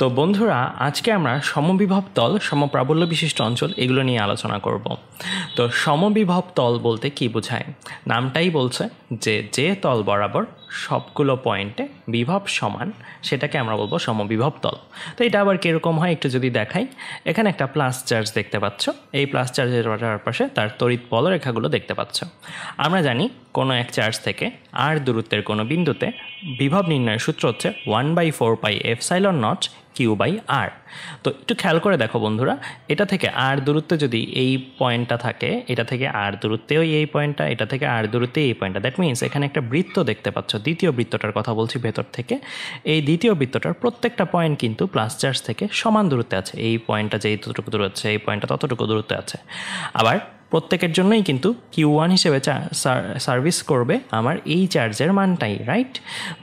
তো বন্ধুরা আজকে আমরা সমবিভব তল সমপ্রাবল্য বিশিষ্ট অঞ্চল এগুলো নিয়ে আলোচনা করব তো সমবিভব তল বলতে কি বোঝায় নামটাই বলছে যে যে তল বরাবর সবগুলো পয়েন্টে বিভব সমান সেটাকে আমরা বলবো সমবিভব তল তো এটা আবার কীরকম হয় একটু যদি দেখাই এখানে একটা প্লাস চার্জ দেখতে পাচ্ছ এই প্লাস চার্জের চারপাশে তার তড়িৎ বলরেখাগুলো দেখতে পাচ্ছ আমরা জানি কোনো এক চার্জ থেকে আর দূরত্বের কোনো বিন্দুতে বিভব নির্ণয়ের সূত্র হচ্ছে one by four pi epsilon nought Q by R তো একটু খেয়াল করে দেখো বন্ধুরা এটা থেকে আর দূরত্বে যদি এই পয়েন্টটা থাকে এটা থেকে আর দূরত্বেও এই পয়েন্টটা এটা থেকে আর দূরত্বে এই পয়েন্টটা দ্যাট মিনস এখানে একটা বৃত্ত দেখতে পাচ্ছ দ্বিতীয় বৃত্তটার কথা বলছি ভেতর থেকে এই দ্বিতীয় বৃত্তটার প্রত্যেকটা পয়েন্ট কিন্তু প্লাস চার্জ থেকে সমান দূরত্বে আছে এই পয়েন্টটা যে দূরত্ব দূরত্বে এই পয়েন্টটা ততটুকু দূরত্বে আছে আবার প্রত্যেকের জন্যই কিন্তু কিউ ওয়ান হিসেবে সার্ভিস করবে আমার এই চার্জের মানটাই রাইট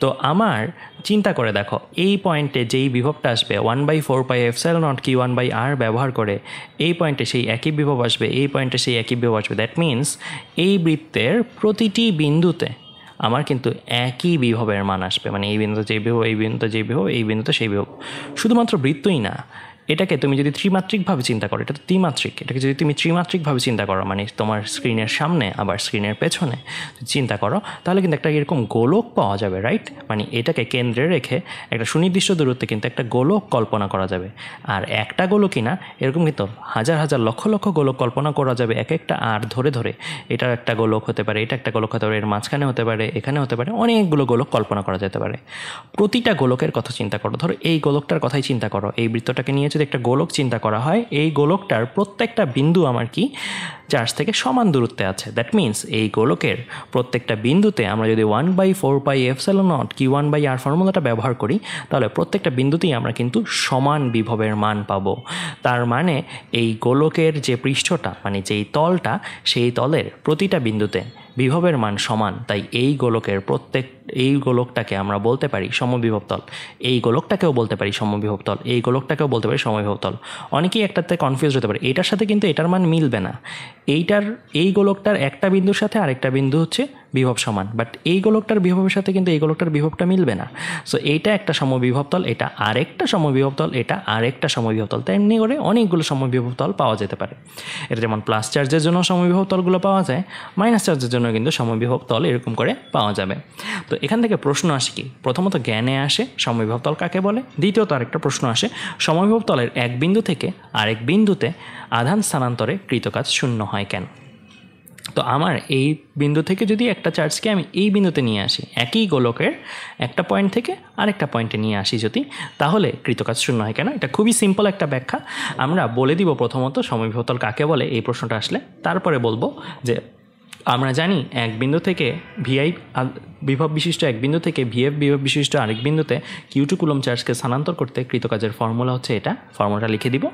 তো আমার চিন্তা করে দেখো এই পয়েন্টে যেই বিভবটা আসবে one by four pi epsilon nought Q one by R ব্যবহার করে এই পয়েন্টে সেই একই বিভব আসবে এই পয়েন্টে সেই একই বিভব আসবে দ্যাট মিন্স এই বৃত্তের প্রতিটি বিন্দুতে আমার কিন্তু একই বিভবের মান আসবে মানে এই বিন্দুতে যেই বিভব এই বিন্দুতে যেই বিভব এই বিন্দুতে সেই বিভব শুধুমাত্র বৃত্তই না এটাকে তুমি যদি ত্রিমাত্রিকভাবে চিন্তা করো এটা তো ত্রিমাত্রিক এটাকে যদি তুমি ত্রিমাত্রিকভাবে চিন্তা করো মানে তোমার স্ক্রিনের সামনে আবার স্ক্রিনের পেছনে চিন্তা করো তাহলে কিন্তু একটা এরকম গোলক পাওয়া যাবে রাইট মানে এটাকে কেন্দ্রে রেখে একটা সুনির্দিষ্ট দূরত্বে কিন্তু একটা গোলক কল্পনা করা যাবে আর একটা গোলক কিনা এরকম কিন্তু হাজার হাজার লক্ষ লক্ষ গোলক কল্পনা করা যাবে এক একটা আর ধরে ধরে এটা একটা গোলক হতে পারে এটা একটা গোলক হতে পারে এর মাঝখানে হতে পারে এখানে হতে পারে অনেকগুলো গোলক কল্পনা করা যেতে পারে প্রতিটা গোলকের কথা চিন্তা করো ধরো এই গোলকটার কথাই চিন্তা করো এই বৃত্তটাকে নিয়েছে যদি একটা গোলক চিন্তা করা হয় এই গোলকটার প্রত্যেকটা বিন্দু আমার কি চার্জ থেকে সমান দূরত্বে আছে দ্যাট মিন্স এই গোলকের প্রত্যেকটা বিন্দুতে আমরা যদি one by four by epsilon nought Q one by R ফর্মুলাটা ব্যবহার করি তাহলে প্রত্যেকটা বিন্দুতেই আমরা কিন্তু সমান বিভবের মান পাবো তার মানে এই গোলকের যে পৃষ্ঠটা মানে যেই তলটা সেই তলের প্রতিটা বিন্দুতে বিভবের মান সমান তাই এই গোলকের প্রত্যেক এই গোলকটাকে আমরা বলতে পারি সমবিভব তল এই গোলকটাকেও বলতে পারি সমবিভব তল এই গোলকটাকেও বলতে পারি সমবিভব তল অনেকেই একটাতে কনফিউজ হতে পারে এটার সাথে কিন্তু এটার মান মিলবে না এইটার এই গোলকটার একটা বিন্দুর সাথে আরেকটা বিন্দু হচ্ছে বিভব সমান বাট এই গোলকটার বিভবের সাথে কিন্তু এই গোলকটার বিভবটা মিলবে না সো এইটা একটা সমবিভব তল এটা আরেকটা সমবিভব তল এটা আরেকটা সমবিভব তল তাই এমনি করে অনেকগুলো সমবিভব তল পাওয়া যেতে পারে এটা যেমন প্লাস চার্জের জন্য সমবিভব তলগুলো পাওয়া যায় মাইনাস চার্জের জন্য কিন্তু সমবিভব তল এরকম করে পাওয়া যাবে তো এখান থেকে প্রশ্ন আসে কি প্রথমত জ্ঞানে আসে সমবিভব তল কাকে বলে দ্বিতীয়ত আরেকটা প্রশ্ন আসে সমবিভব তলের এক বিন্দু থেকে আরেক বিন্দুতে আধান স্থানান্তরে কৃতকাজ শূন্য হয় কেন তো আমার এই বিন্দু থেকে যদি একটা চার্জকে আমি এই বিন্দুতে নিয়ে আসি একই গোলকের একটা পয়েন্ট থেকে আরেকটা পয়েন্টে নিয়ে আসি যদি তাহলে কৃতকাজ শূন্য হয় কেন এটা খুবই সিম্পল একটা ব্যাখ্যা আমরা বলে দিব প্রথমত সমবিভতল কাকে বলে এই প্রশ্নটা আসলে তারপরে বলবো যে আমরা জানি এক বিন্দু থেকে ভিআই বিভব বিশিষ্ট এক বিন্দু থেকে ভিএফ বিভব বিশিষ্ট আরেক বিন্দুতে কিউ টু কুলম চার্জকে স্থানান্তর করতে কৃতকাজের ফর্মুলা হচ্ছে এটা ফর্মুলাটা লিখে দিব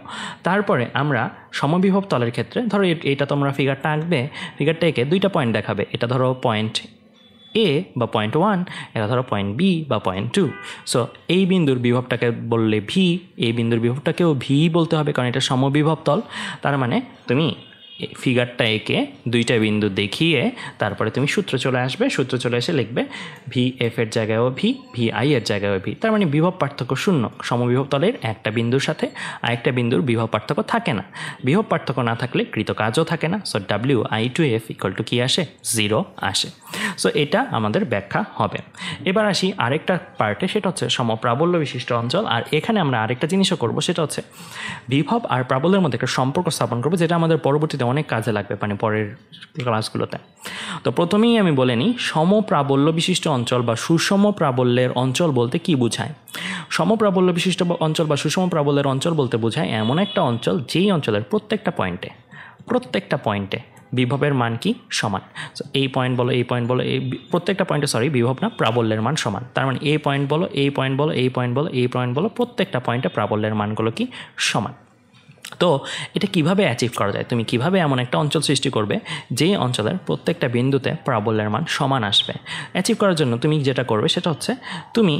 তারপরে আমরা সমবিভব তলের ক্ষেত্রে ধরো এটা তোমরা ফিগারটা আঁকবে ফিগারটা এঁকে দুইটা পয়েন্ট দেখাবে এটা ধরো পয়েন্ট এ বা পয়েন্ট ওয়ান এটা ধরো পয়েন্ট বি বা পয়েন্ট টু সো এই বিন্দুর বিভবটাকে বললে ভি এই বিন্দুর বিভবটাকেও ভি বলতে হবে কারণ এটা সমবিভব তল তার মানে তুমি ফিগারটা এঁকে দুইটা বিন্দু দেখিয়ে তারপরে তুমি সূত্র চলে আসবে সূত্র চলে এসে লিখবে ভি এফ এর জায়গায়ও ভি ভি আই এর জায়গায়ও ভি তার মানে বিভব পার্থক্য শূন্য সমবিভব তলের একটা বিন্দুর সাথে আরেকটা বিন্দুর বিভব পার্থক্য থাকে না বিভব পার্থক্য না থাকলে কৃত কাজও থাকে না so W I to F equal to কী আসে জিরো আসে সো এটা আমাদের ব্যাখ্যা হবে এবার আসি আরেকটা পার্টে সেটা হচ্ছে সমপ্রাবল্য বিশিষ্ট অঞ্চল আর এখানে আমরা আরেকটা জিনিসও করবো সেটা হচ্ছে বিভব আর প্রাবল্যের মধ্যে একটা সম্পর্ক স্থাপন করবো যেটা আমাদের পরবর্তীতে অনেক কাজে লাগবে মানে পরের ক্লাসগুলোতে তো প্রথমেই আমি বলে নিই সমপ্রাবল্য বিশিষ্ট অঞ্চল বা সুষম প্রাবল্যের অঞ্চল বলতে কি বোঝায় সমপ্রাবল্য বিশিষ্ট অঞ্চল বা সুষম প্রাবল্যের অঞ্চল বলতে বোঝায় এমন একটা অঞ্চল যেই অঞ্চলের প্রত্যেকটা পয়েন্টে প্রত্যেকটা পয়েন্টে বিভবের মান কি সমান এই পয়েন্ট বলো এই পয়েন্ট বলো এই প্রত্যেকটা পয়েন্টে সরি বিভব না প্রাবল্যের মান সমান তার মানে এই পয়েন্ট বলো এই পয়েন্ট বলো এই পয়েন্ট বলো এই পয়েন্ট বলো প্রত্যেকটা পয়েন্টে প্রাবল্যের মানগুলো কি সমান তো এটা কিভাবে অ্যাচিভ করা যায় তুমি কিভাবে এমন একটা অঞ্চল সৃষ্টি করবে যে অঞ্চলের প্রত্যেকটা বিন্দুতে প্রাবল্যের মান সমান আসবে অ্যাচিভ করার জন্য তুমি যেটা করবে সেটা হচ্ছে তুমি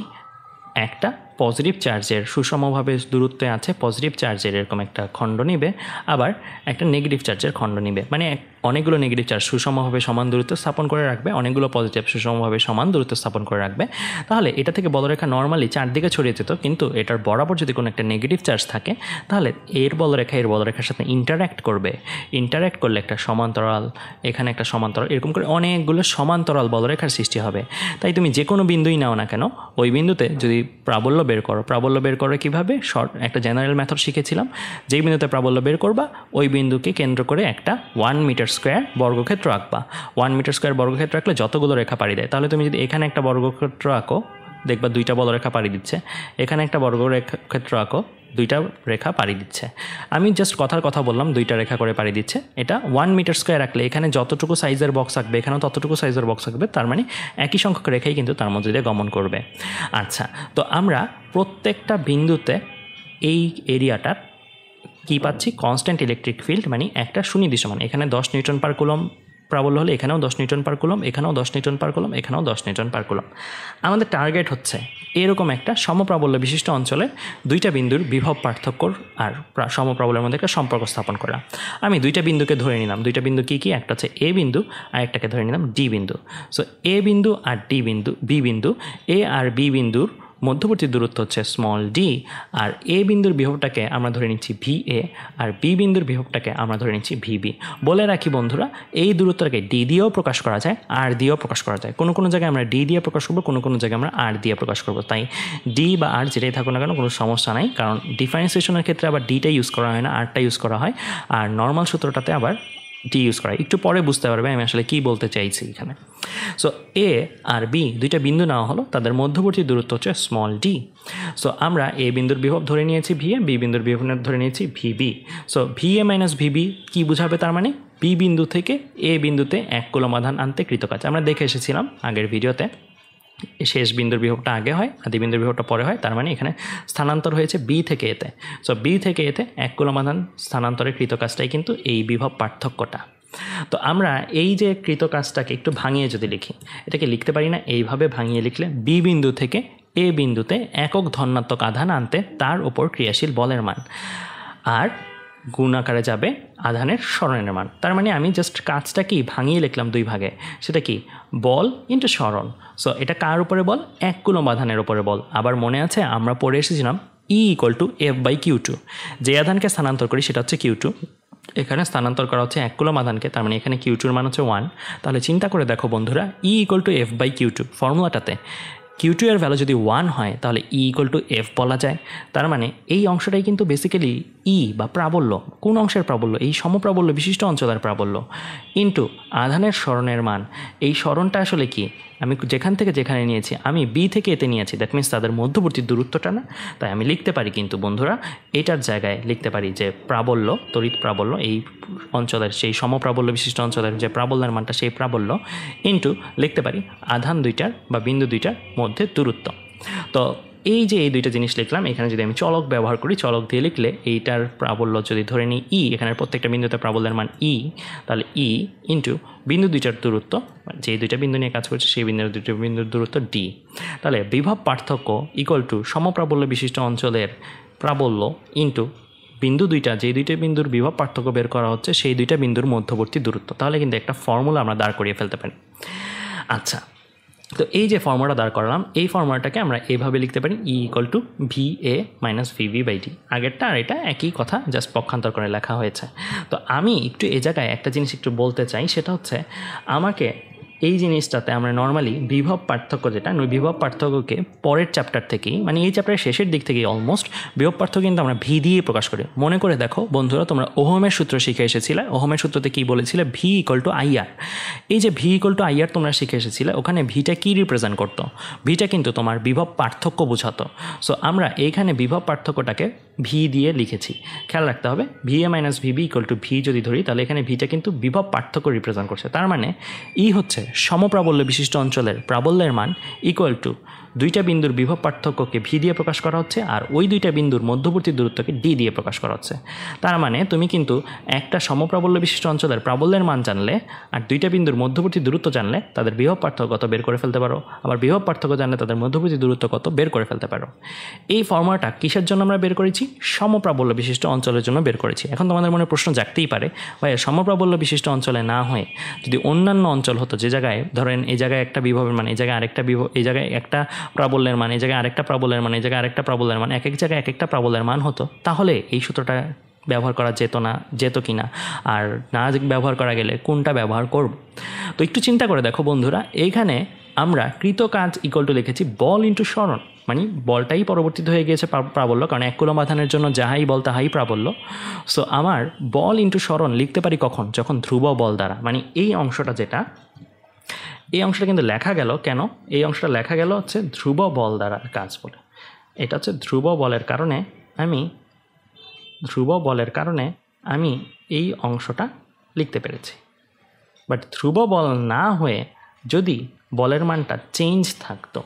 একটা পজিটিভ চার্জের সুষমভাবে দূরত্বে আছে পজিটিভ চার্জের এরকম একটা খণ্ড নিবে আবার একটা নেগেটিভ চার্জের খণ্ড নিবে মানে অনেকগুলো নেগেটিভ চার্জ সুষমভাবে সমান দূরত্ব স্থাপন করে রাখবে অনেকগুলো পজিটিভ সুষমভাবে সমান দূরত্ব স্থাপন করে রাখবে তাহলে এটা থেকে বলরেখা নর্মালি চারদিকে ছড়িয়ে যেত কিন্তু এটার বরাবর যদি কোনো একটা নেগেটিভ চার্জ থাকে তাহলে এর বলরেখা এর বলরেখার সাথে ইন্টারাক্ট করবে ইন্টারাক্ট করলে একটা সমান্তরাল এখানে একটা সমান্তরাল এরকম করে অনেকগুলো সমান্তরাল বলরেখার সৃষ্টি হবে তাই তুমি যে কোনো বিন্দুই নাও না কেন ওই বিন্দুতে যদি প্রাবল্য বের করো প্রাবল্য বের করো কীভাবে শর্ট একটা জেনারেল মেথড শিখেছিলাম যেই বিন্দুতে প্রাবল্য বের করবা ওই বিন্দুকে কেন্দ্র করে একটা ওয়ান মিটার স্কোয়ার বর্গক্ষেত্র আঁকবা ওয়ান মিটার স্কোয়ার বর্গক্ষেত্র আঁকলে যতগুলো রেখা পাড়ি দেয় তাহলে তুমি যদি এখানে একটা বর্গক্ষেত্র আঁকো দেখবা দুইটা বলরেখা পাড়ি দিচ্ছে এখানে একটা ক্ষেত্র আঁকো দুইটা রেখা পাড়ি দিচ্ছে আমি জাস্ট কথার কথা বললাম দুইটা রেখা করে পাড়ি দিচ্ছে এটা ওয়ান মিটার স্কোয়ার রাখলে এখানে যতটুকু সাইজের বক্স আঁকবে এখানেও ততটুকু সাইজের বক্স আঁকবে তার মানে একই সংখ্যক রেখাই কিন্তু তার মধ্যে দিয়ে গমন করবে আচ্ছা তো আমরা প্রত্যেকটা বিন্দুতে এই এরিয়াটার কী পাচ্ছি কনস্ট্যান্ট ইলেকট্রিক ফিল্ড মানে একটা সুনির্দিষ্ট মানে এখানে দশ নিউটন পার কুলম প্রাবল্য হলে এখানেও দশ নিউটন পার কুলম এখানেও দশ নিউটন পার কুলম এখানেও দশ নিউটন পার কুলম আমাদের টার্গেট হচ্ছে এরকম একটা সমপ্রাবল্য বিশিষ্ট অঞ্চলে দুইটা বিন্দুর বিভব পার্থক্য আর সমপ্রাবল্যের মধ্যে একটা সম্পর্ক স্থাপন করা আমি দুইটা বিন্দুকে ধরে নিলাম দুইটা বিন্দু কী কী একটা হচ্ছে এ বিন্দু আর একটাকে ধরে নিলাম ডি বিন্দু সো এ বিন্দু আর ডি বিন্দু বি বিন্দু এ আর বি বিন্দুর মধ্যবর্তী দূরত্ব হচ্ছে স্মল ডি আর এ বিন্দুর বিভবটাকে আমরা ধরে নিচ্ছি ভি এ আর বি বিন্দুর বিভবটাকে আমরা ধরে নিচ্ছি ভি বি বলে রাখি বন্ধুরা এই দূরত্বটাকে ডি দিয়েও প্রকাশ করা যায় আর দিয়েও প্রকাশ করা যায় কোনো কোনো জায়গায় আমরা ডি দিয়ে প্রকাশ করবো কোনো কোনো জায়গায় আমরা আর দিয়ে প্রকাশ করবো তাই ডি বা আর যেটাই থাকুক না কেন কোনো সমস্যা নাই কারণ ডিফারেন্সিয়েশনের ক্ষেত্রে আবার ডিটা ইউজ করা হয় না আরটা ইউজ করা হয় আর নর্মাল সূত্রটাতে আবার টি ইউজ করা একটু পরে বুঝতে পারবে আমি আসলে কি বলতে চাইছি এখানে সো এ আর বি দুইটা বিন্দু নেওয়া হলো তাদের মধ্যবর্তী দূরত্ব হচ্ছে স্মল ডি সো আমরা এ বিন্দুর বিভব ধরে নিয়েছি ভি এ বি বিন্দুর বিভব ধরে নিয়েছি V B so V A minus V B কী বুঝাবে তার মানে বি বিন্দু থেকে এ বিন্দুতে এক কুলম আধান আনতে কৃতকাজ আমরা দেখে এসেছিলাম আগের ভিডিওতে শেষ বিন্দুর বিভবটা আগে হয় আদি বিন্দুর বিভবটা পরে হয় তার মানে এখানে স্থানান্তর হয়েছে বি থেকে এতে সো বি থেকে এতে এক কুলমাধান স্থানান্তরের কাজটাই কিন্তু এই বিভব পার্থক্যটা তো আমরা এই যে কৃত কাজটাকে একটু ভাঙিয়ে যদি লিখি এটাকে লিখতে পারি না এইভাবে ভাঙিয়ে লিখলে বি বিন্দু থেকে এ বিন্দুতে একক ধন্যাত্মক আধান আনতে তার উপর ক্রিয়াশীল বলের মান আর গুণ আকারে যাবে আধানের স্মরণের মান তার মানে আমি জাস্ট কাজটা কি ভাঙিয়ে লিখলাম দুই ভাগে সেটা কি বল ইন্টু স্মরণ সো এটা কার উপরে বল এক কুলম আধানের উপরে বল আবার মনে আছে আমরা পড়ে এসেছিলাম E equal to F by Q two যে আধানকে স্থানান্তর করি সেটা হচ্ছে কিউ টু এখানে স্থানান্তর করা হচ্ছে এক কুলম আধানকে তার মানে এখানে কিউ টুর মান হচ্ছে ওয়ান তাহলে চিন্তা করে দেখো বন্ধুরা E equal to F by Q two ফর্মুলাটাতে কিউ টু এর ভ্যালু যদি ওয়ান হয় তাহলে ই ইকুয়াল টু এফ বলা যায় তার মানে এই অংশটাই কিন্তু বেসিক্যালি ই e বা প্রাবল্য কোন অংশের প্রাবল্য এই সমপ্রাবল্য বিশিষ্ট অঞ্চলের প্রাবল্য ইন্টু আধানের স্মরণের মান এই স্মরণটা আসলে কি আমি যেখান থেকে যেখানে নিয়েছি আমি বি থেকে এতে নিয়েছি দ্যাট মিনস তাদের মধ্যবর্তী দূরত্বটা না তাই আমি লিখতে পারি কিন্তু বন্ধুরা এটার জায়গায় লিখতে পারি যে প্রাবল্য তড়িৎ প্রাবল্য এই অঞ্চলের সেই সমপ্রাবল্য বিশিষ্ট অঞ্চলের যে প্রাবল্যের মানটা সেই প্রাবল্য ইন্টু লিখতে পারি আধান দুইটার বা বিন্দু দুইটার মধ্যে দূরত্ব তো এই যে এই দুইটা জিনিস লিখলাম এখানে যদি আমি চলক ব্যবহার করি চলক দিয়ে লিখলে এইটার প্রাবল্য যদি ধরে নিই ই e, এখানে প্রত্যেকটা বিন্দুতে প্রাবল্যের মান ই e, তাহলে ই e ইন্টু বিন্দু দুইটার দূরত্ব মানে যে দুইটা বিন্দু নিয়ে কাজ করছে সেই বিন্দুর দুইটা বিন্দুর দূরত্ব ডি তাহলে বিভব পার্থক্য ইকুয়াল টু সমপ্রাবল্য বিশিষ্ট অঞ্চলের প্রাবল্য ইন্টু বিন্দু দুইটা যে দুইটা বিন্দুর বিভব পার্থক্য বের করা হচ্ছে সেই দুইটা বিন্দুর মধ্যবর্তী দূরত্ব তাহলে কিন্তু একটা ফর্মুলা আমরা দাঁড় করিয়ে ফেলতে পারি আচ্ছা তো এই যে ফর্মুলাটা দাঁড় করালাম এই ফর্মুলাটাকে আমরা এইভাবে লিখতে পারি E equal to V A minus V V by D আগেরটা আর এটা একই কথা জাস্ট পক্ষান্তর করে লেখা হয়েছে তো আমি একটু এ জায়গায় একটা জিনিস একটু বলতে চাই সেটা হচ্ছে আমাকে এই জিনিসটাতে আমরা নর্মালি বিভব পার্থক্য যেটা বিভব পার্থক্যকে পরের চ্যাপ্টার থেকেই মানে এই চ্যাপ্টারের শেষের দিক থেকেই অলমোস্ট বিভব পার্থক্য কিন্তু আমরা ভি দিয়ে প্রকাশ করি মনে করে দেখো বন্ধুরা তোমরা ওহমের সূত্র শিখে এসেছিলে ওহমের সূত্রতে কী বলেছিলে ভি ইকল টু আইআর এই যে ভি ইকল টু আইআর তোমরা শিখে এসেছিলে ওখানে ভিটা কী রিপ্রেজেন্ট করতো ভিটা কিন্তু তোমার বিভব পার্থক্য বোঝাতো সো আমরা এইখানে বিভব পার্থক্যটাকে ভি দিয়ে লিখেছি খেয়াল রাখতে হবে V A minus V B equal to V যদি ধরি তাহলে এখানে ভিটা কিন্তু বিভব পার্থক্য রিপ্রেজেন্ট করছে তার মানে ই e হচ্ছে সমপ্রাবল্য বিশিষ্ট অঞ্চলের প্রাবল্যের মান ইকুয়াল টু দুইটা বিন্দুর বিভব পার্থক্যকে ভি দিয়ে প্রকাশ করা হচ্ছে আর ওই দুইটা বিন্দুর মধ্যবর্তী দূরত্বকে ডি দিয়ে প্রকাশ করা হচ্ছে তার মানে তুমি কিন্তু একটা সমপ্রাবল্য বিশিষ্ট অঞ্চলের প্রাবল্যের মান জানলে আর দুইটা বিন্দুর মধ্যবর্তী দূরত্ব জানলে তাদের বিভব পার্থক্য কত বের করে ফেলতে পারো আবার বিভব পার্থক্য জানলে তাদের মধ্যবর্তী দূরত্ব কত বের করে ফেলতে পারো এই ফর্মুলাটা কিসের জন্য আমরা বের করেছি সমপ্রাবল্য বিশিষ্ট অঞ্চলের জন্য বের করেছি এখন তোমাদের মনে প্রশ্ন জাগতেই পারে ভাই সমপ্রাবল্য বিশিষ্ট অঞ্চলে না হয়ে যদি অন্যান্য অঞ্চল হতো যে জায়গায় ধরেন এই জায়গায় একটা বিভবের মানে এই জায়গায় আরেকটা বিভব এই জায়গায় একটা প্রাবল্যের মান এই জায়গায় আরেকটা প্রাবল্যের মান এই জায়গায় আরেকটা প্রাবল্যের মান এক এক জায়গায় এক একটা প্রাবল্যের মান হতো তাহলে এই সূত্রটা ব্যবহার করা যেত না যেত কি না আর না ব্যবহার করা গেলে কোনটা ব্যবহার করব তো একটু চিন্তা করে দেখো বন্ধুরা এইখানে আমরা কৃত কাজ ইকল টু লিখেছি বল ইন্টু স্মরণ মানে বলটাই পরবর্তীতে হয়ে গিয়েছে প্রাবল্য কারণ এক কুলম আধানের জন্য যাহাই বল তাহাই প্রাবল্য সো আমার বল ইন্টু স্মরণ লিখতে পারি কখন যখন ধ্রুব বল দ্বারা মানে এই অংশটা যেটা এই অংশটা কিন্তু লেখা গেল কেন এই অংশটা লেখা গেল হচ্ছে ধ্রুব বল দ্বারা কাজ বলে এটা হচ্ছে ধ্রুব বলের কারণে আমি ধ্রুব বলের কারণে আমি এই অংশটা লিখতে পেরেছি বাট ধ্রুব বল না হয়ে যদি বলের মানটা চেঞ্জ থাকতো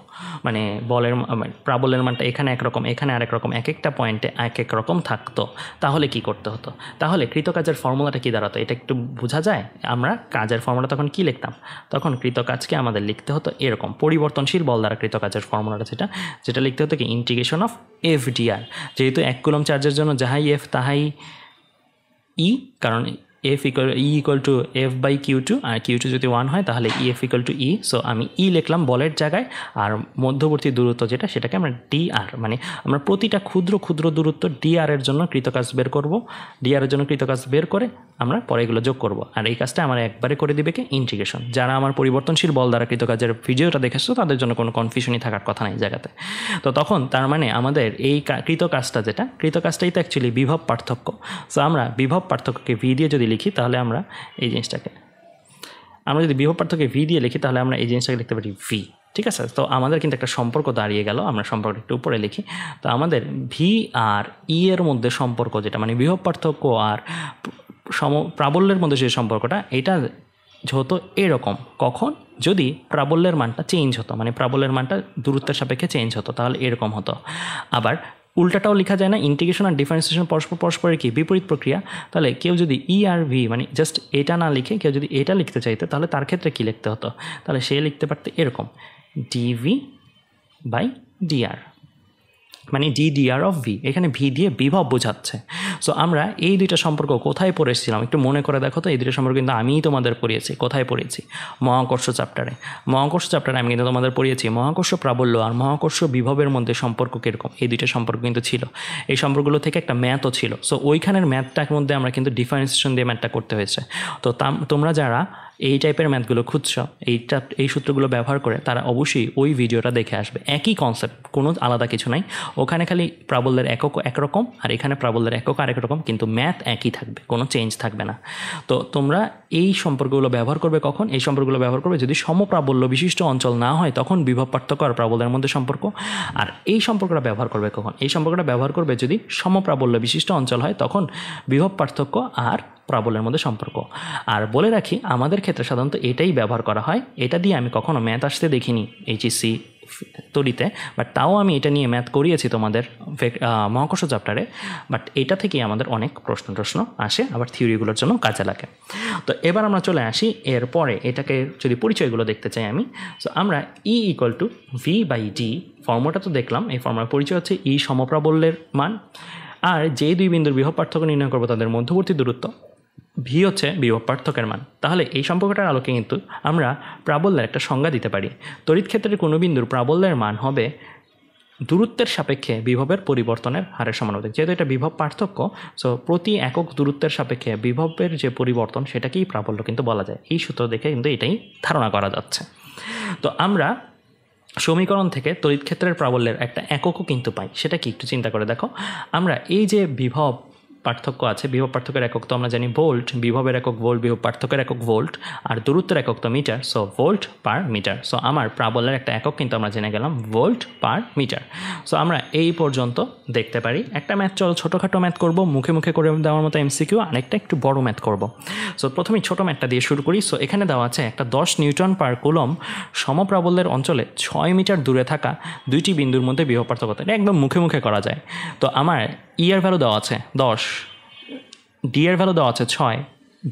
মানে বলের মানে প্রাবলের মানটা এখানে একরকম এখানে আরেক রকম এক একটা পয়েন্টে এক এক রকম থাকতো তাহলে কি করতে হতো তাহলে কৃতকাজের ফর্মুলাটা কি দাঁড়াতো এটা একটু বোঝা যায় আমরা কাজের ফর্মুলা তখন কি লিখতাম তখন কৃতকাজকে আমাদের লিখতে হতো এরকম পরিবর্তনশীল বল দ্বারা কৃতকাজের ফর্মুলাটা যেটা যেটা লিখতে হতো কি ইন্টিগ্রেশন অফ এফ ডিআর যেহেতু এক কুলম চার্জের জন্য যাহাই এফ তাহাই ই e, কারণ F equal E equal to F by Q two আর কিউ টু যদি ওয়ান হয় তাহলে E F equal to E so আমি ই e লিখলাম বলের জায়গায় আর মধ্যবর্তী দূরত্ব যেটা সেটাকে আমরা ডিআর মানে আমরা প্রতিটা ক্ষুদ্র ক্ষুদ্র দূরত্ব ডিআরের আর এর জন্য কৃতকাজ বের করব ডিআরের আর এর জন্য কৃতকাজ বের করে আমরা পরে এগুলো যোগ করব আর এই কাজটা আমার একবারে করে দিবে কি ইন্টিগ্রেশন যারা আমার পরিবর্তনশীল বল দ্বারা কৃতকাজের ভিডিওটা দেখেছো তাদের জন্য কোনো কনফিউশনই থাকার কথা নেই জায়গাতে তো তখন তার মানে আমাদের এই কৃতকাজটা যেটা কৃতকাজটাই তো অ্যাকচুয়ালি বিভব পার্থক্য সো আমরা বিভব পার্থক্যকে ভি দিয়ে যদি লিখি তাহলে আমরা এই জিনিসটাকে আমরা যদি বিভব পার্থকে ভি দিয়ে লিখি তাহলে আমরা এই জিনিসটাকে লিখতে পারি ভি ঠিক আছে তো আমাদের কিন্তু একটা সম্পর্ক দাঁড়িয়ে গেল আমরা সম্পর্কটা একটু উপরে লিখি তো আমাদের ভি আর ই e এর মধ্যে সম্পর্ক যেটা মানে বিভব পার্থক্য আর সম প্রাবল্যের মধ্যে যে সম্পর্কটা এটা হতো এরকম কখন যদি প্রাবল্যের মানটা চেঞ্জ হতো মানে প্রাবল্যের মানটা দূরত্বের সাপেক্ষে চেঞ্জ হতো তাহলে এরকম হতো আবার উল্টাটাও লেখা যায় না ইন্টিগ্রেশন আর ডিফারেন্সিয়েশন পরস্পর পরস্পরের কি বিপরীত প্রক্রিয়া তাহলে কেউ যদি ই আর ভি মানে জাস্ট এটা না লিখে কেউ যদি এটা লিখতে চাইতে তাহলে তার ক্ষেত্রে কী লিখতে হতো তাহলে সে লিখতে পারতে এরকম ডিভি বাই ডিআর মানে ডিডিআর অফ ভি এখানে ভি দিয়ে বিভব বোঝাচ্ছে সো আমরা এই দুইটা সম্পর্ক কোথায় পড়েছিলাম একটু মনে করে দেখো তো এই দুইটা সম্পর্ক কিন্তু আমিই তোমাদের পড়িয়েছি কোথায় পড়েছি মহাকর্ষ চ্যাপ্টারে মহাকর্ষ চ্যাপ্টারে আমি কিন্তু তোমাদের পড়িয়েছি মহাকর্ষ প্রাবল্য আর মহাকর্ষ বিভবের মধ্যে সম্পর্ক কীরকম এই দুইটা সম্পর্ক কিন্তু ছিল এই সম্পর্কগুলো থেকে একটা ম্যাথও ছিল সো ওইখানের ম্যাথটার মধ্যে আমরা কিন্তু ডিফারেন্সিয়েশন দিয়ে ম্যাথটা করতে হয়েছে তো তোমরা যারা এই টাইপের ম্যাথগুলো খুঁজছ এইটা এই সূত্রগুলো ব্যবহার করে তারা অবশ্যই ওই ভিডিওটা দেখে আসবে একই কনসেপ্ট কোনো আলাদা কিছু নাই ওখানে খালি প্রাবল্যের একক একরকম আর এখানে প্রাবল্যের একক আরেক রকম কিন্তু ম্যাথ একই থাকবে কোনো চেঞ্জ থাকবে না তো তোমরা এই সম্পর্কগুলো ব্যবহার করবে কখন এই সম্পর্কগুলো ব্যবহার করবে যদি সমপ্রাবল্য বিশিষ্ট অঞ্চল না হয় তখন বিভব পার্থক্য আর প্রাবল্যের মধ্যে সম্পর্ক আর এই সম্পর্কটা ব্যবহার করবে কখন এই সম্পর্কটা ব্যবহার করবে যদি সমপ্রাবল্য বিশিষ্ট অঞ্চল হয় তখন বিভব পার্থক্য আর প্রবলের মধ্যে সম্পর্ক আর বলে রাখি আমাদের ক্ষেত্রে সাধারণত এটাই ব্যবহার করা হয় এটা দিয়ে আমি কখনো ম্যাথ আসতে দেখিনি এইচএসসি তরিতে বাট তাও আমি এটা নিয়ে ম্যাথ করিয়েছি তোমাদের মহাকর্ষ চ্যাপ্টারে বাট এটা থেকেই আমাদের অনেক প্রশ্ন টশ্ন আসে আবার থিওরিগুলোর জন্য কাজে লাগে তো এবার আমরা চলে আসি এরপরে এটাকে যদি পরিচয়গুলো দেখতে চাই আমি সো আমরা E equal to V by D ফর্মটা তো দেখলাম এই ফর্মার পরিচয় হচ্ছে ই e সমপ্রাবল্যের মান আর যে দুই বিন্দুর বৃহৎ পার্থক্য নির্ণয় করবো তাদের মধ্যবর্তী দূরত্ব ভি হচ্ছে বিভব পার্থক্যের মান তাহলে এই সম্পর্কটার আলোকে কিন্তু আমরা প্রাবল্যের একটা সংজ্ঞা দিতে পারি তড়িৎ ক্ষেত্রের কোনো বিন্দুর প্রাবল্যের মান হবে দূরত্বের সাপেক্ষে বিভবের পরিবর্তনের হারের সমানুপাতিক যেহেতু এটা বিভব পার্থক্য সো প্রতি একক দূরত্বের সাপেক্ষে বিভবের যে পরিবর্তন সেটাকেই প্রাবল্য কিন্তু বলা যায় এই সূত্র দেখে কিন্তু এটাই ধারণা করা যাচ্ছে তো আমরা সমীকরণ থেকে তড়িৎ ক্ষেত্রের প্রাবল্যের একটা এককও কিন্তু পাই সেটা কি একটু চিন্তা করে দেখো আমরা এই যে বিভব পার্থক্য আছে বিভব পার্থক্যের একক তো আমরা জানি ভোল্ট বিভবের একক ভোল্ট বিভব পার্থক্যের একক ভোল্ট আর দূরত্বের একক তো metre so volt per metre so আমার প্রাবল্যের একটা একক কিন্তু আমরা জেনে গেলাম ভোল্ট পার মিটার সো আমরা এই পর্যন্ত দেখতে পারি একটা ম্যাথ চলো ছোটোখাটো ম্যাথ করবো মুখে মুখে করে দেওয়ার মতো এমসিকিউ আরেকটা একটু বড় ম্যাথ করব সো প্রথমেই ছোটো ম্যাথটা দিয়ে শুরু করি সো এখানে দেওয়া আছে একটা দশ নিউটন পার কুলম সমপ্রাবল্যের অঞ্চলে ছয় মিটার দূরে থাকা দুইটি বিন্দুর মধ্যে বিভব পার্থক্য এটা একদম মুখে মুখে করা যায় তো আমার ইয়ার ভ্যালু দেওয়া আছে দশ ডি এর ভ্যালু দেওয়া আছে ছয়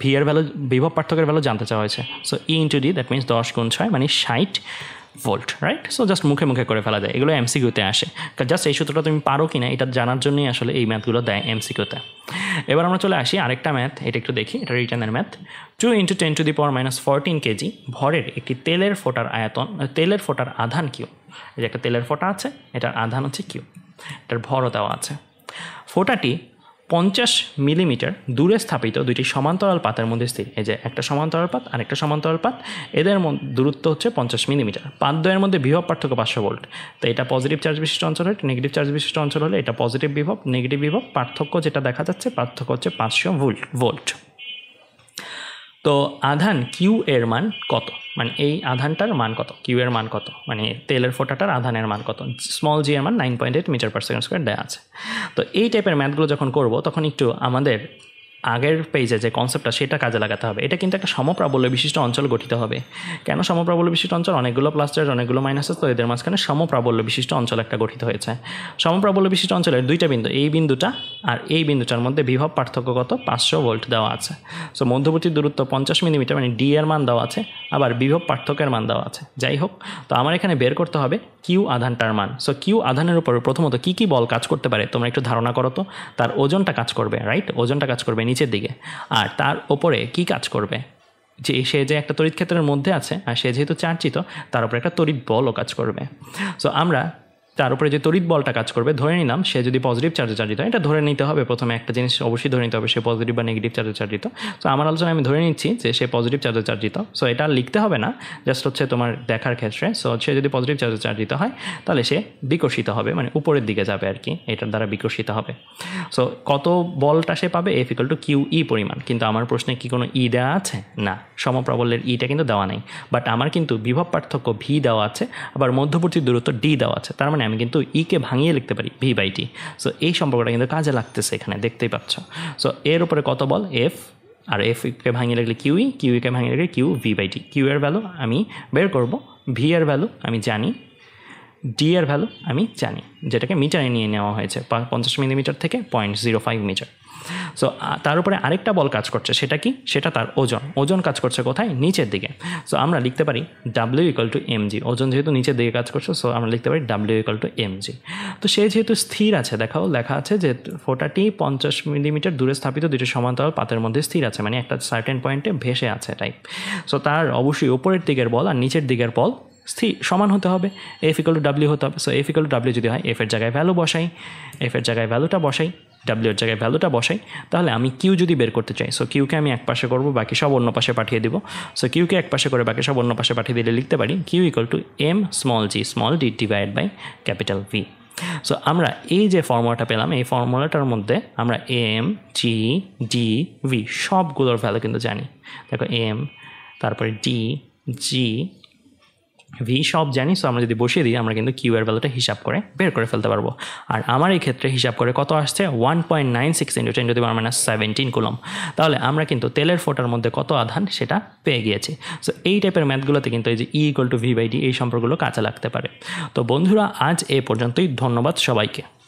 ভি এর ভ্যালু বিভব পার্থক্যের ভ্যালু জানতে চাওয়া হয়েছে so E into D that means দশ গুণ ছয় মানে ষাট ভোল্ট রাইট সো জাস্ট মুখে মুখে করে ফেলা যায় এগুলো এমসিকিউতে আসে জাস্ট এই সূত্রটা তুমি পারো কি না এটা জানার জন্যই আসলে এই ম্যাথগুলো দেয় এমসিকিউতে এবার আমরা চলে আসি আরেকটা ম্যাথ এটা একটু দেখি এটা রিটার্নের math two into ten to the power minus fourteen KG ভরের একটি তেলের ফোটার আয়তন তেলের ফোটার আধান কিউ এই যে একটা তেলের ফোটা আছে এটার আধান হচ্ছে কিউ এটার ভরও দেওয়া আছে ফোটাটি পঞ্চাশ মিলিমিটার দূরে স্থাপিত দুইটি সমান্তরাল পাতের মধ্যে স্থির এই যে একটা সমান্তরাল পাত আর একটা সমান্তরাল পাত এদের দূরত্ব হচ্ছে পঞ্চাশ মিলিমিটার পাত দ্বয়ের মধ্যে বিভব পার্থক্য পাঁচশো ভোল্ট তো এটা পজিটিভ চার্জ বিশিষ্ট অঞ্চল হলে নেগেটিভ চার্জ বিশিষ্ট অঞ্চল হলে এটা পজিটিভ বিভব নেগেটিভ বিভব পার্থক্য যেটা দেখা যাচ্ছে পার্থক্য হচ্ছে পাঁচশো ভোল্ট ভোল্ট তো আধান কিউ এর মান কত মানে এই আধানটার মান কত কিউ এর মান কত মানে তেলের ফোটাটার আধানের মান কত স্মল জি এর মান nine point eight metre per second square দেওয়া আছে তো এই টাইপের ম্যাথগুলো যখন করব তখন একটু আমাদের আগের পেজে যে কনসেপ্টটা সেটা কাজে লাগাতে হবে এটা কিন্তু একটা সমপ্রাবল্য বিশিষ্ট অঞ্চল গঠিত হবে কেন সমপ্রাবল্য বিশিষ্ট অঞ্চল অনেকগুলো প্লাস্টার অনেকগুলো মাইনাসের তো এদের মাঝখানে সমপ্রাবল্য বিশিষ্ট অঞ্চল একটা গঠিত হয়েছে সমপ্রাবল্য বিশিষ্ট অঞ্চলের দুইটা বিন্দু এই বিন্দুটা আর এই বিন্দুটার মধ্যে বিভব পার্থক্য কত পাঁচশো ভোল্ট দেওয়া আছে সো মধ্যবর্তী দূরত্ব পঞ্চাশ মিলিমিটার মানে ডি এর মান দেওয়া আছে আবার বিভব পার্থক্যের মান দেওয়া আছে যাই হোক তো আমার এখানে বের করতে হবে কিউ আধানটার মান সো কিউ আধানের উপর প্রথমত কী কী বল কাজ করতে পারে তোমরা একটু ধারণা করো তো তার ওজনটা কাজ করবে রাইট ওজনটা কাজ করবে নিচের দিকে আর তার ওপরে কি কাজ করবে যে সে যে একটা তড়িৎ ক্ষেত্রের মধ্যে আছে আর সে যেহেতু চার্চিত তার উপরে একটা তড়িৎ বলও কাজ করবে সো আমরা তার উপরে যে তড়িৎ বলটা কাজ করবে ধরে নিলাম সে যদি পজিটিভ চার্জে হয় এটা ধরে নিতে হবে প্রথমে একটা জিনিস অবশ্যই ধরে নিতে হবে সে পজিটিভ বা নেগেটিভ চার্জে চার্জিত সো আমার আলোচনায় আমি ধরে নিচ্ছি যে সে পজিটিভ চার্জে চার্জিত সো এটা লিখতে হবে না জাস্ট হচ্ছে তোমার দেখার ক্ষেত্রে সো সে যদি পজিটিভ চার্জে চার্জিত হয় তাহলে সে বিকশিত হবে মানে উপরের দিকে যাবে আর কি এটার দ্বারা বিকশিত হবে সো কত বলটা সে পাবে F equal to Q E পরিমাণ কিন্তু আমার প্রশ্নে কি কোনো ই e দেওয়া আছে না সমপ্রাবল্যের ইটা কিন্তু দেওয়া নেই বাট আমার কিন্তু বিভব পার্থক্য ভি দেওয়া আছে আবার মধ্যবর্তী দূরত্ব ডি দেওয়া আছে তার মানে আমি কিন্তু ইকে e ভাঙিয়ে লিখতে পারি ভি বাই টি সো এই সম্পর্কটা কিন্তু কাজে লাগতেছে এখানে দেখতেই পাচ্ছ সো এর উপরে কত বল এফ আর এফকে ভাঙিয়ে লাগলে কিউই কিউইকে e, e ভাঙিয়ে লাগলে Q V by T Q এর ভ্যালু আমি বের করব ভি এর ভ্যালু আমি জানি ডি এর ভ্যালু আমি জানি যেটাকে মিটারে নিয়ে নেওয়া হয়েছে পঞ্চাশ মিলিমিটার থেকে point zero five metre so তার উপরে আরেকটা বল কাজ করছে সেটা কি সেটা তার ওজন ওজন কাজ করছে কোথায় নিচের দিকে সো আমরা লিখতে পারি ডাব্লিউ ইকাল টু এমজি ওজন যেহেতু নিচের দিকে কাজ করছে সো আমরা লিখতে পারি ডাব্লিউ ইকাল টু এমজি তো সে যেহেতু স্থির আছে দেখাও লেখা আছে যে ফোটাটি পঞ্চাশ মিলিমিটার দূরে স্থাপিত দুটি সমান্তরাল পাতের মধ্যে স্থির আছে মানে একটা সার্টেন পয়েন্টে ভেসে আছে টাইপ সো তার অবশ্যই ওপরের দিকের বল আর নিচের দিকের বল স্থির সমান হতে হবে এফ ইকাল টু ডাব্লিউ হতে হবে so F equal to W যদি হয় এফ এর জায়গায় ভ্যালু বসাই এফ এর জায়গায় ভ্যালুটা বসাই ডাব্লিউর জায়গায় ভ্যালুটা বসাই তাহলে আমি কিউ যদি বের করতে চাই সো কিউকে আমি এক পাশে করবো বাকি সব অন্য পাশে পাঠিয়ে দিব সো কিউকে এক পাশে করে বাকি সব অন্য পাশে পাঠিয়ে দিলে লিখতে পারি Q equal to M small G small D divide by capital V so আমরা এই যে ফর্মুলাটা পেলাম এই ফর্মুলাটার মধ্যে আমরা এম জি ডি ভি সবগুলোর ভ্যালু কিন্তু জানি দেখো এম তারপরে ডি জি ভি সব জানি সো আমরা যদি বসিয়ে দিই আমরা কিন্তু কিউএর ভ্যালুটা হিসাব করে বের করে ফেলতে পারবো আর আমার এই ক্ষেত্রে হিসাব করে কত আসছে one point nine six into ten to power minus seventeen coulomb তাহলে আমরা কিন্তু তেলের ফোটার মধ্যে কত আধান সেটা পেয়ে গিয়েছি সো এই টাইপের ম্যাথগুলোতে কিন্তু এই যে E equal to V by D এই সম্পর্কগুলো কাছে লাগতে পারে তো বন্ধুরা আজ এ পর্যন্তই ধন্যবাদ সবাইকে